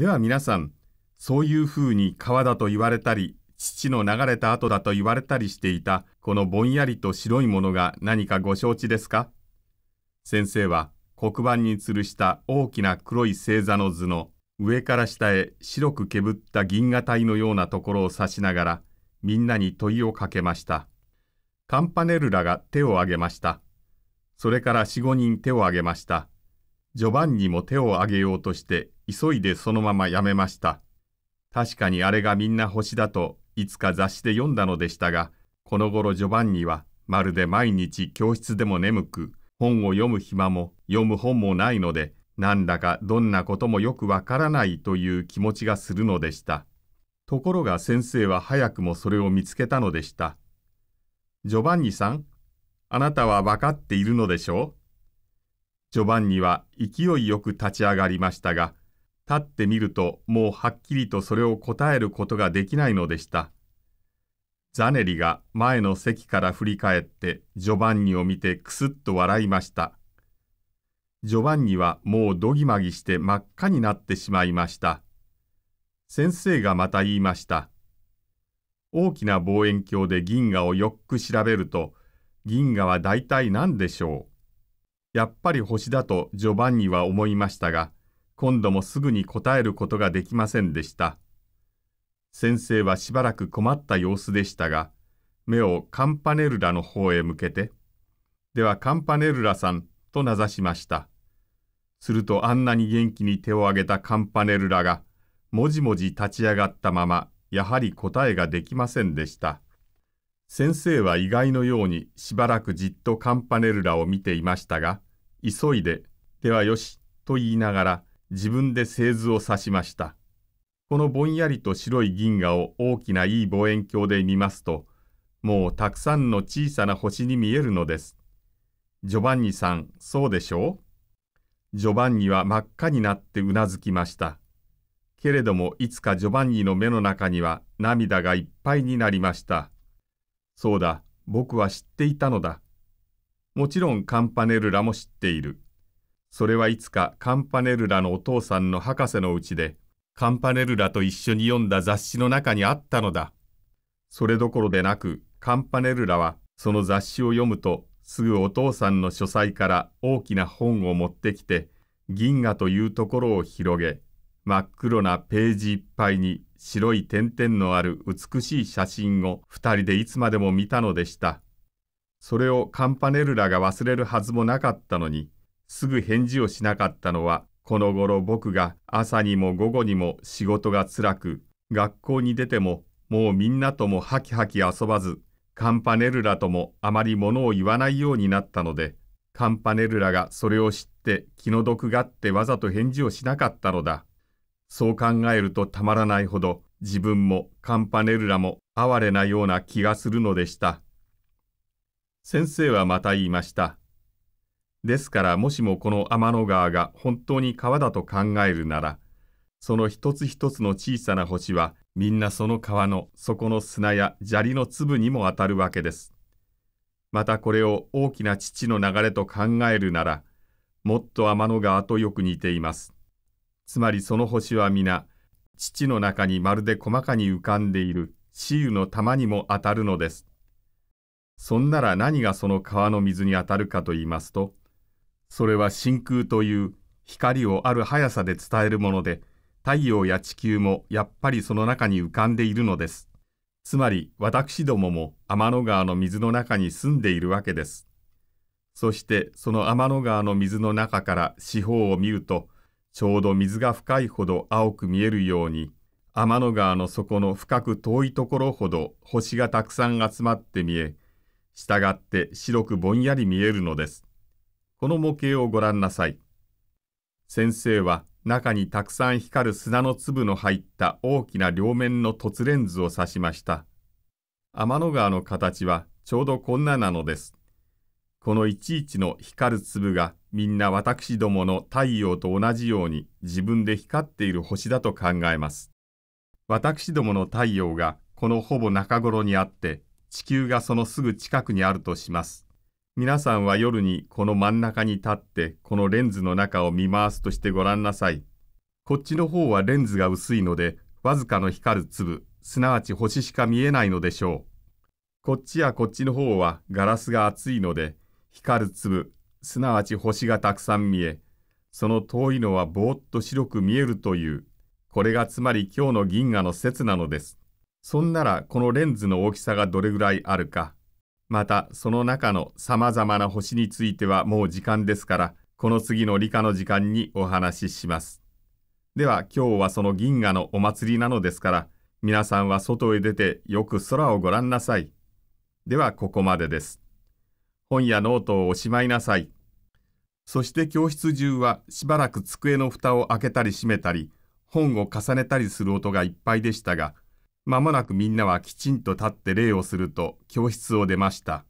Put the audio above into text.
では皆さん、そういうふうに川だと言われたり、父の流れた後だと言われたりしていた、このぼんやりと白いものが何かご承知ですか先生は黒板に吊るした大きな黒い星座の図の上から下へ白くけぶった銀河帯のようなところを指しながら、みんなに問いをかけました。カンパネルラが手を挙げました。それから4、5人手を挙げました。ジョバンニも手を挙げようとして急いでそのままやめました確かにあれがみんな星だといつか雑誌で読んだのでしたがこの頃ジョバンニはまるで毎日教室でも眠く本を読む暇も読む本もないのでなんだかどんなこともよくわからないという気持ちがするのでしたところが先生は早くもそれを見つけたのでしたジョバンニさんあなたは分かっているのでしょうジョバンニは勢いよく立ち上がりましたが、立ってみるともうはっきりとそれを答えることができないのでした。ザネリが前の席から振り返ってジョバンニを見てくすっと笑いました。ジョバンニはもうどぎまぎして真っ赤になってしまいました。先生がまた言いました。大きな望遠鏡で銀河をよく調べると、銀河は大体何でしょうやっぱり星だとジョバンニは思いましたが、今度もすぐに答えることができませんでした。先生はしばらく困った様子でしたが、目をカンパネルラの方へ向けて、ではカンパネルラさんと名指しました。するとあんなに元気に手を挙げたカンパネルラが、もじもじ立ち上がったまま、やはり答えができませんでした。先生は意外のようにしばらくじっとカンパネルラを見ていましたが、急いで、ではよし、と言いながら自分で製図を指しました。このぼんやりと白い銀河を大きないい望遠鏡で見ますと、もうたくさんの小さな星に見えるのです。ジョバンニさん、そうでしょうジョバンニは真っ赤になってうなずきました。けれどもいつかジョバンニの目の中には涙がいっぱいになりました。そうだ、僕は知っていたのだ。もちろんカンパネルラも知っている。それはいつかカンパネルラのお父さんの博士のうちで、カンパネルラと一緒に読んだ雑誌の中にあったのだ。それどころでなく、カンパネルラはその雑誌を読むと、すぐお父さんの書斎から大きな本を持ってきて、銀河というところを広げ、真っ黒なページいっぱいに白い点々のある美しい写真を二人でいつまでも見たのでした。それをカンパネルラが忘れるはずもなかったのに、すぐ返事をしなかったのは、この頃僕が朝にも午後にも仕事が辛く、学校に出てももうみんなともハキハキ遊ばず、カンパネルラともあまり物を言わないようになったので、カンパネルラがそれを知って気の毒がってわざと返事をしなかったのだ。そう考えるとたまらないほど自分もカンパネルラも哀れなような気がするのでした。先生はまた言いました。ですからもしもこの天の川が本当に川だと考えるなら、その一つ一つの小さな星はみんなその川の底の砂や砂利の粒にも当たるわけです。またこれを大きな父の流れと考えるなら、もっと天の川とよく似ています。つまりその星は皆、父の中にまるで細かに浮かんでいる私有の玉にも当たるのです。そんなら何がその川の水に当たるかと言いますと、それは真空という光をある速さで伝えるもので、太陽や地球もやっぱりその中に浮かんでいるのです。つまり私どもも天の川の水の中に住んでいるわけです。そしてその天の川の水の中から四方を見ると、ちょうど水が深いほど青く見えるように、天の川の底の深く遠いところほど星がたくさん集まって見え、従って白くぼんやり見えるのです。この模型をご覧なさい。先生は中にたくさん光る砂の粒の入った大きな両面の凸レンズを指しました。天の川の形はちょうどこんななのです。このいちいちの光る粒がみんな私どもの太陽と同じように自分で光っている星だと考えます。私どもの太陽がこのほぼ中頃にあって地球がそのすぐ近くにあるとします。皆さんは夜にこの真ん中に立ってこのレンズの中を見回すとしてごらんなさい。こっちの方はレンズが薄いのでわずかの光る粒、すなわち星しか見えないのでしょう。こっちやこっちの方はガラスが厚いので光る粒、すなわち星がたくさん見え、その遠いのはぼーっと白く見えるという、これがつまり今日の銀河の説なのです。そんならこのレンズの大きさがどれぐらいあるか、またその中の様々な星についてはもう時間ですから、この次の理科の時間にお話しします。では今日はその銀河のお祭りなのですから、皆さんは外へ出てよく空をご覧なさい。ではここまでです。本やノートをおしまいなさい。そして教室中はしばらく机の蓋を開けたり閉めたり、本を重ねたりする音がいっぱいでしたが、まもなくみんなはきちんと立って礼をすると教室を出ました。